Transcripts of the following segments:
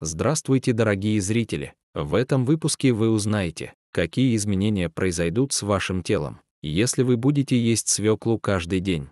Здравствуйте, дорогие зрители! В этом выпуске вы узнаете, какие изменения произойдут с вашим телом, если вы будете есть свеклу каждый день.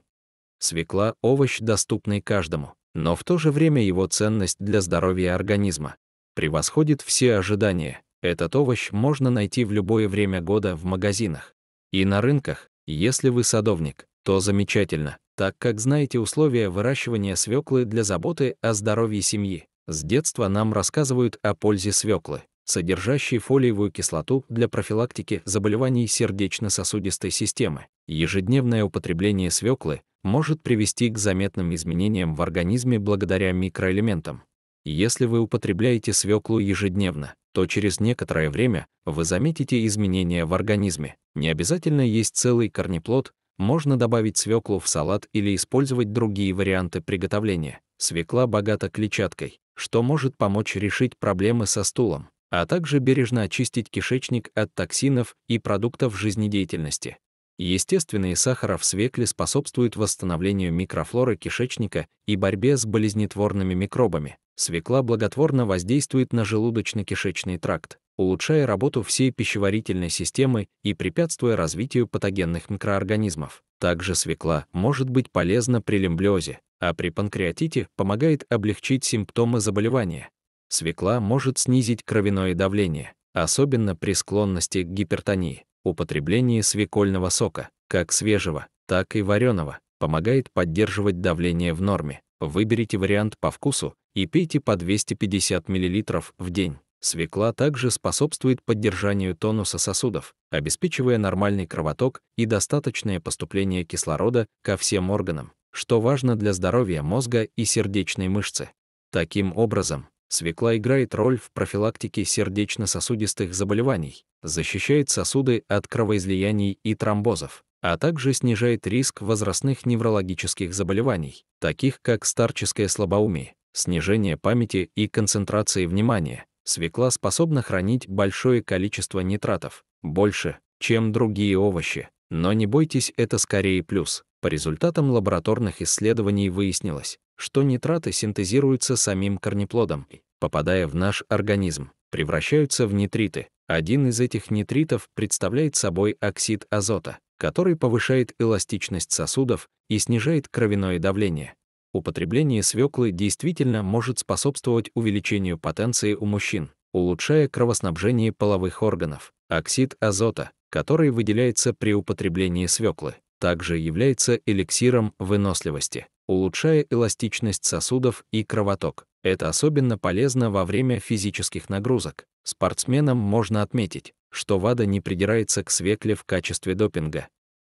Свекла – овощ, доступный каждому, но в то же время его ценность для здоровья организма превосходит все ожидания. Этот овощ можно найти в любое время года в магазинах и на рынках. Если вы садовник, то замечательно, так как знаете условия выращивания свеклы для заботы о здоровье семьи. С детства нам рассказывают о пользе свеклы, содержащей фолиевую кислоту для профилактики заболеваний сердечно-сосудистой системы. Ежедневное употребление свеклы может привести к заметным изменениям в организме благодаря микроэлементам. Если вы употребляете свеклу ежедневно, то через некоторое время вы заметите изменения в организме. Не обязательно есть целый корнеплод, можно добавить свеклу в салат или использовать другие варианты приготовления. Свекла богата клетчаткой, что может помочь решить проблемы со стулом, а также бережно очистить кишечник от токсинов и продуктов жизнедеятельности. Естественные сахара в свекле способствуют восстановлению микрофлоры кишечника и борьбе с болезнетворными микробами. Свекла благотворно воздействует на желудочно-кишечный тракт, улучшая работу всей пищеварительной системы и препятствуя развитию патогенных микроорганизмов. Также свекла может быть полезна при лимблиозе, а при панкреатите помогает облегчить симптомы заболевания. Свекла может снизить кровяное давление, особенно при склонности к гипертонии. Употребление свекольного сока, как свежего, так и вареного, помогает поддерживать давление в норме. Выберите вариант по вкусу и пейте по 250 мл в день. Свекла также способствует поддержанию тонуса сосудов, обеспечивая нормальный кровоток и достаточное поступление кислорода ко всем органам что важно для здоровья мозга и сердечной мышцы. Таким образом, свекла играет роль в профилактике сердечно-сосудистых заболеваний, защищает сосуды от кровоизлияний и тромбозов, а также снижает риск возрастных неврологических заболеваний, таких как старческое слабоумие, снижение памяти и концентрации внимания. Свекла способна хранить большое количество нитратов, больше, чем другие овощи. Но не бойтесь, это скорее плюс. По результатам лабораторных исследований выяснилось, что нитраты синтезируются самим корнеплодом, попадая в наш организм, превращаются в нитриты. Один из этих нитритов представляет собой оксид азота, который повышает эластичность сосудов и снижает кровяное давление. Употребление свеклы действительно может способствовать увеличению потенции у мужчин, улучшая кровоснабжение половых органов. Оксид азота, который выделяется при употреблении свеклы, также является эликсиром выносливости, улучшая эластичность сосудов и кровоток. Это особенно полезно во время физических нагрузок. Спортсменам можно отметить, что ВАДА не придирается к свекле в качестве допинга.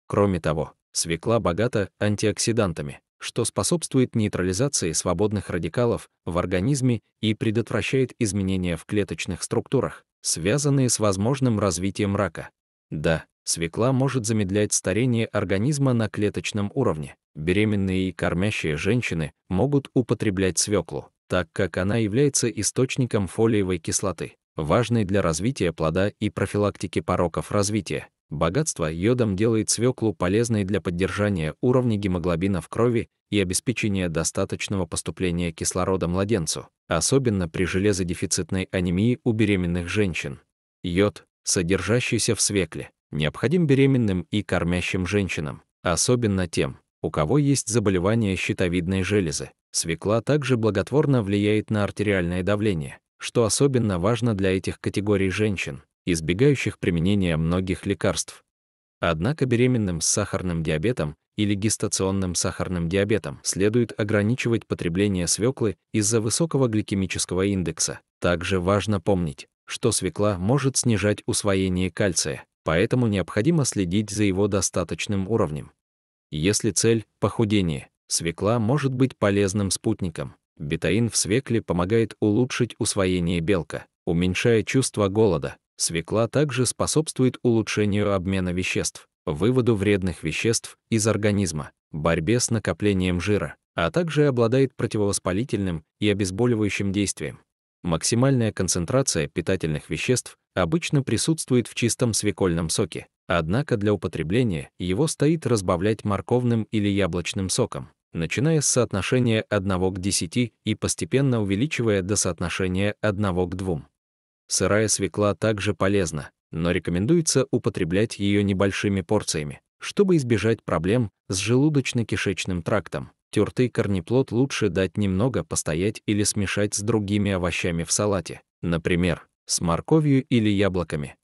Кроме того, свекла богата антиоксидантами, что способствует нейтрализации свободных радикалов в организме и предотвращает изменения в клеточных структурах, связанные с возможным развитием рака. Да, Свекла может замедлять старение организма на клеточном уровне. Беременные и кормящие женщины могут употреблять свеклу, так как она является источником фолиевой кислоты, важной для развития плода и профилактики пороков развития. Богатство йодом делает свеклу полезной для поддержания уровня гемоглобина в крови и обеспечения достаточного поступления кислорода младенцу, особенно при железодефицитной анемии у беременных женщин. Йод, содержащийся в свекле, необходим беременным и кормящим женщинам, особенно тем, у кого есть заболевание щитовидной железы. Свекла также благотворно влияет на артериальное давление, что особенно важно для этих категорий женщин, избегающих применения многих лекарств. Однако беременным с сахарным диабетом или гестационным сахарным диабетом следует ограничивать потребление свеклы из-за высокого гликемического индекса. Также важно помнить, что свекла может снижать усвоение кальция, поэтому необходимо следить за его достаточным уровнем. Если цель — похудение, свекла может быть полезным спутником. Бетаин в свекле помогает улучшить усвоение белка, уменьшая чувство голода. Свекла также способствует улучшению обмена веществ, выводу вредных веществ из организма, борьбе с накоплением жира, а также обладает противовоспалительным и обезболивающим действием. Максимальная концентрация питательных веществ обычно присутствует в чистом свекольном соке, однако для употребления его стоит разбавлять морковным или яблочным соком, начиная с соотношения 1 к 10 и постепенно увеличивая до соотношения 1 к 2. Сырая свекла также полезна, но рекомендуется употреблять ее небольшими порциями, чтобы избежать проблем с желудочно-кишечным трактом. Тертый корнеплод лучше дать немного постоять или смешать с другими овощами в салате. Например, с морковью или яблоками.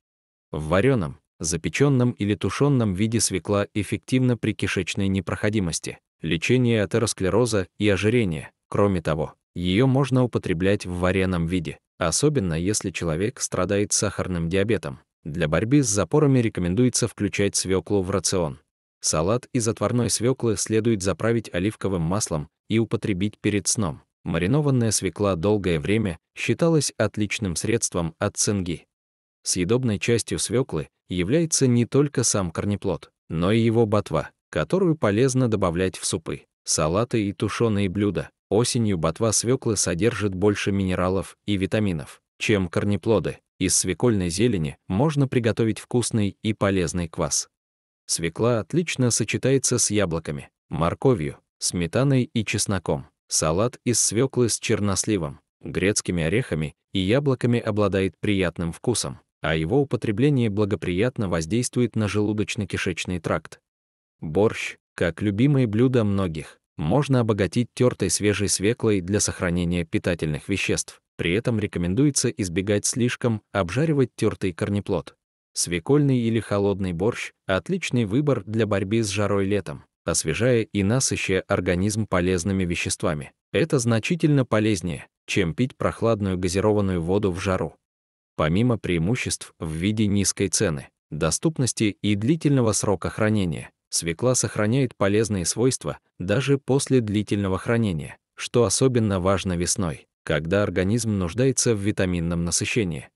В вареном, запеченном или тушенном виде свекла эффективна при кишечной непроходимости, лечении атеросклероза и ожирения. Кроме того, ее можно употреблять в вареном виде, особенно если человек страдает сахарным диабетом. Для борьбы с запорами рекомендуется включать свеклу в рацион. Салат из отварной свеклы следует заправить оливковым маслом и употребить перед сном. Маринованная свекла долгое время считалась отличным средством от цинги. Съедобной частью свеклы является не только сам корнеплод, но и его ботва, которую полезно добавлять в супы, салаты и тушеные блюда. Осенью ботва свеклы содержит больше минералов и витаминов, чем корнеплоды. Из свекольной зелени можно приготовить вкусный и полезный квас. Свекла отлично сочетается с яблоками, морковью, сметаной и чесноком. Салат из свеклы с черносливом, грецкими орехами и яблоками обладает приятным вкусом, а его употребление благоприятно воздействует на желудочно-кишечный тракт. Борщ, как любимое блюдо многих, можно обогатить тертой свежей свеклой для сохранения питательных веществ. При этом рекомендуется избегать слишком обжаривать тертый корнеплод. Свекольный или холодный борщ – отличный выбор для борьбы с жарой летом освежая и насыщая организм полезными веществами. Это значительно полезнее, чем пить прохладную газированную воду в жару. Помимо преимуществ в виде низкой цены, доступности и длительного срока хранения, свекла сохраняет полезные свойства даже после длительного хранения, что особенно важно весной, когда организм нуждается в витаминном насыщении.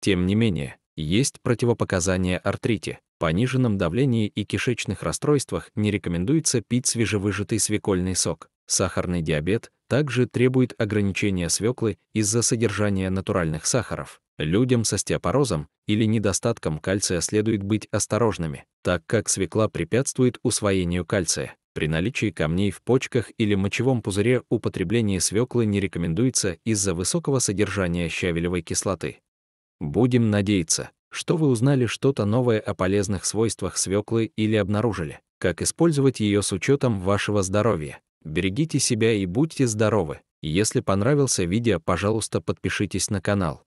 Тем не менее, есть противопоказания артрите, пониженном давлении и кишечных расстройствах не рекомендуется пить свежевыжатый свекольный сок. Сахарный диабет также требует ограничения свеклы из-за содержания натуральных сахаров. Людям с остеопорозом или недостатком кальция следует быть осторожными, так как свекла препятствует усвоению кальция. При наличии камней в почках или мочевом пузыре употребление свеклы не рекомендуется из-за высокого содержания щавелевой кислоты. Будем надеяться, что вы узнали что-то новое о полезных свойствах свеклы или обнаружили? Как использовать ее с учетом вашего здоровья? Берегите себя и будьте здоровы! Если понравился видео, пожалуйста, подпишитесь на канал.